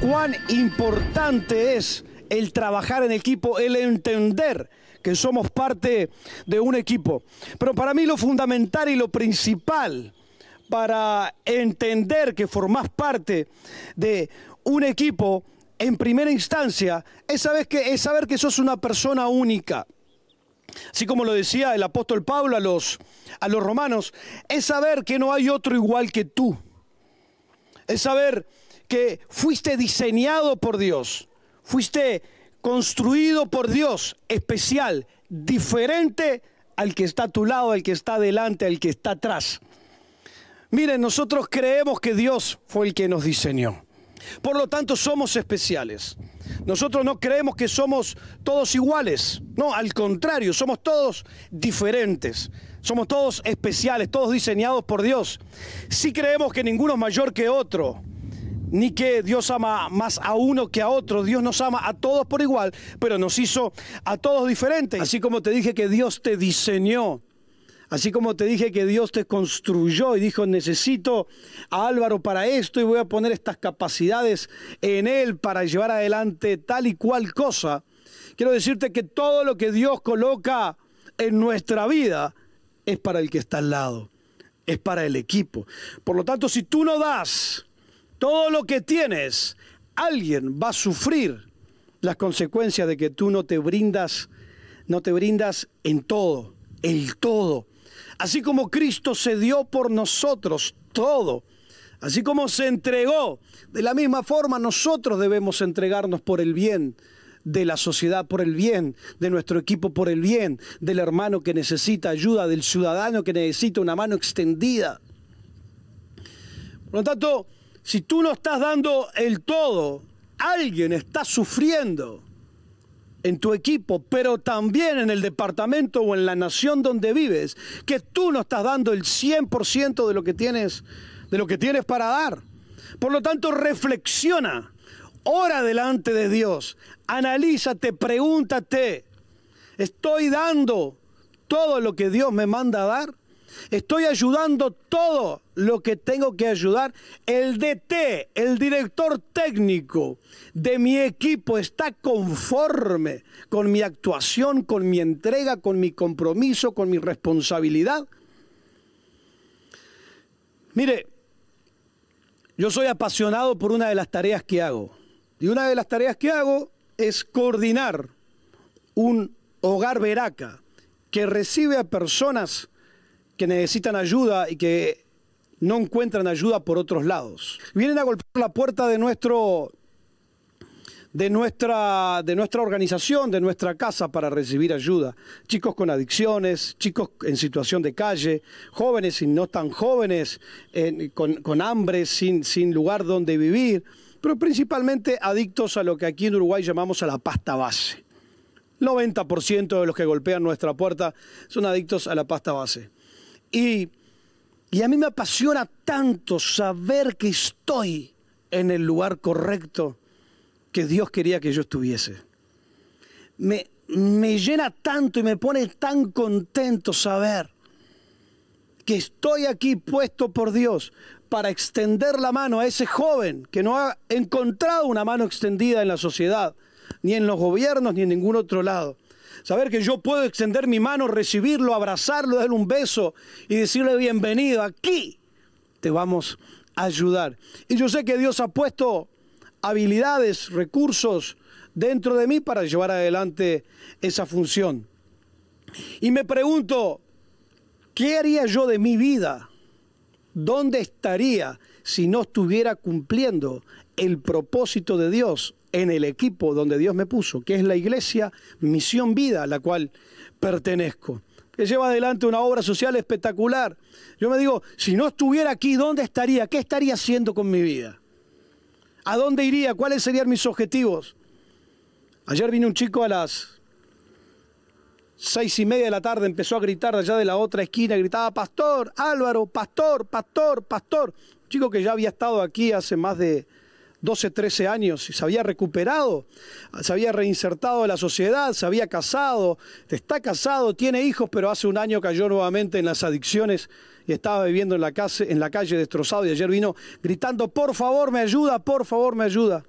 cuán importante es el trabajar en equipo, el entender que somos parte de un equipo. Pero para mí lo fundamental y lo principal para entender que formás parte de un equipo en primera instancia es saber que, es saber que sos una persona única. Así como lo decía el apóstol Pablo a los, a los romanos, es saber que no hay otro igual que tú. Es saber que fuiste diseñado por Dios, fuiste construido por Dios, especial, diferente al que está a tu lado, al que está delante, al que está atrás. Miren, nosotros creemos que Dios fue el que nos diseñó. Por lo tanto, somos especiales. Nosotros no creemos que somos todos iguales. No, al contrario, somos todos diferentes. Somos todos especiales, todos diseñados por Dios. ...si creemos que ninguno es mayor que otro ni que Dios ama más a uno que a otro. Dios nos ama a todos por igual, pero nos hizo a todos diferentes. Así como te dije que Dios te diseñó. Así como te dije que Dios te construyó y dijo, necesito a Álvaro para esto y voy a poner estas capacidades en él para llevar adelante tal y cual cosa. Quiero decirte que todo lo que Dios coloca en nuestra vida es para el que está al lado, es para el equipo. Por lo tanto, si tú no das, todo lo que tienes, alguien va a sufrir las consecuencias de que tú no te brindas, no te brindas en todo, el todo. Así como Cristo se dio por nosotros todo, así como se entregó, de la misma forma nosotros debemos entregarnos por el bien de la sociedad por el bien, de nuestro equipo por el bien, del hermano que necesita ayuda, del ciudadano que necesita una mano extendida. Por lo tanto, si tú no estás dando el todo, alguien está sufriendo en tu equipo, pero también en el departamento o en la nación donde vives, que tú no estás dando el 100% de lo que tienes de lo que tienes para dar. Por lo tanto, reflexiona, ora delante de Dios, analízate, pregúntate, ¿estoy dando todo lo que Dios me manda a dar? Estoy ayudando todo lo que tengo que ayudar. El DT, el director técnico de mi equipo está conforme con mi actuación, con mi entrega, con mi compromiso, con mi responsabilidad. Mire, yo soy apasionado por una de las tareas que hago. Y una de las tareas que hago es coordinar un hogar veraca que recibe a personas que necesitan ayuda y que no encuentran ayuda por otros lados. Vienen a golpear la puerta de nuestro de nuestra, de nuestra organización, de nuestra casa para recibir ayuda. Chicos con adicciones, chicos en situación de calle, jóvenes y no tan jóvenes, con, con, hambre, sin, sin lugar donde vivir, pero principalmente adictos a lo que aquí en Uruguay llamamos a la pasta base. 90% de los que golpean nuestra puerta son adictos a la pasta base. Y, a mí me apasiona tanto saber que estoy en el lugar correcto que Dios quería que yo estuviese. Me, me llena tanto y me pone tan contento saber que estoy aquí puesto por Dios para extender la mano a ese joven que no ha encontrado una mano extendida en la sociedad, ni en los gobiernos, ni en ningún otro lado saber que yo puedo extender mi mano, recibirlo, abrazarlo, darle un beso y decirle bienvenido, aquí te vamos a ayudar. Y yo sé que Dios ha puesto habilidades, recursos dentro de mí para llevar adelante esa función. Y me pregunto, ¿qué haría yo de mi vida? ¿Dónde estaría si no estuviera cumpliendo el propósito de Dios en el equipo donde Dios me puso, que es la iglesia Misión Vida, a la cual pertenezco, que lleva adelante una obra social espectacular. Yo me digo, si no estuviera aquí, ¿dónde estaría? ¿Qué estaría haciendo con mi vida? ¿A dónde iría? ¿Cuáles serían mis objetivos? Ayer vino un chico a las seis y media de la tarde empezó a gritar allá de la otra esquina, gritaba, Pastor, Álvaro, Pastor, Pastor, Pastor. Un chico que ya había estado aquí hace más de 12, 13 años, se había recuperado, se había reinsertado a la sociedad, se había casado, está casado, tiene hijos, pero hace un año cayó nuevamente en las adicciones y estaba viviendo en la, calle, en la calle destrozado y ayer vino gritando, por favor me ayuda, por favor me ayuda.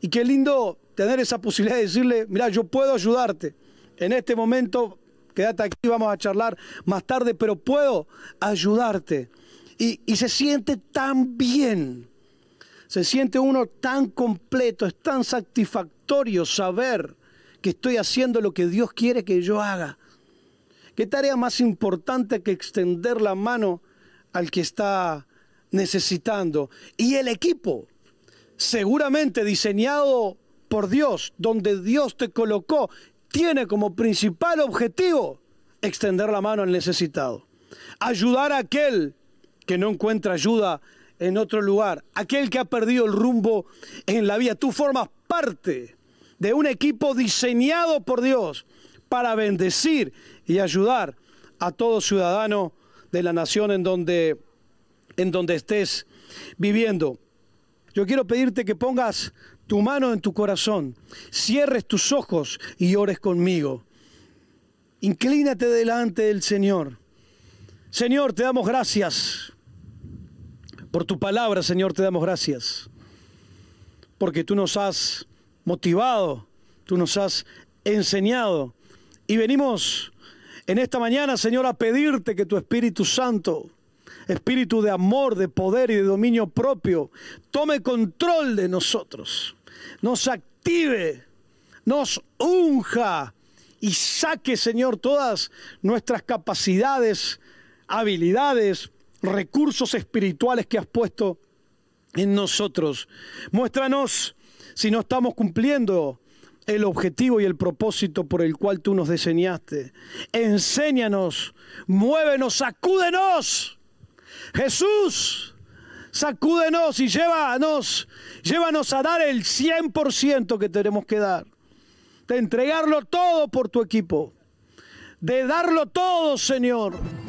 Y qué lindo tener esa posibilidad de decirle, mira, yo puedo ayudarte. En este momento, quédate aquí, vamos a charlar más tarde, pero puedo ayudarte. y se siente tan bien se siente uno tan completo, es tan satisfactorio saber que estoy haciendo lo que Dios quiere que yo haga. ¿Qué tarea más importante que extender la mano al que está necesitando? Y el equipo, seguramente diseñado por Dios, donde Dios te colocó, tiene como principal objetivo extender la mano al necesitado, ayudar a aquel que no encuentra ayuda en otro lugar, aquel que ha perdido el rumbo en la vida. Tú formas parte de un equipo diseñado por Dios para bendecir y ayudar a todo ciudadano de la nación en donde, en donde estés viviendo. Yo quiero pedirte que pongas tu mano en tu corazón, cierres tus ojos y ores conmigo. Inclínate delante del Señor. Señor, te damos gracias por tu palabra, Señor, te damos gracias. Porque tú nos has motivado, tú nos has enseñado. Y venimos en esta mañana, Señor, a pedirte que tu Espíritu Santo, Espíritu de amor, de poder y de dominio propio, tome control de nosotros. Nos active, nos unja y saque, Señor, todas nuestras capacidades, habilidades, recursos espirituales que has puesto en nosotros. Muéstranos si no estamos cumpliendo el objetivo y el propósito por el cual tú nos diseñaste. Enséñanos, muévenos, sacúdenos. Jesús, sacúdenos y llévanos, llévanos a dar el 100% que tenemos que dar, de entregarlo todo por tu equipo, de darlo todo, Señor.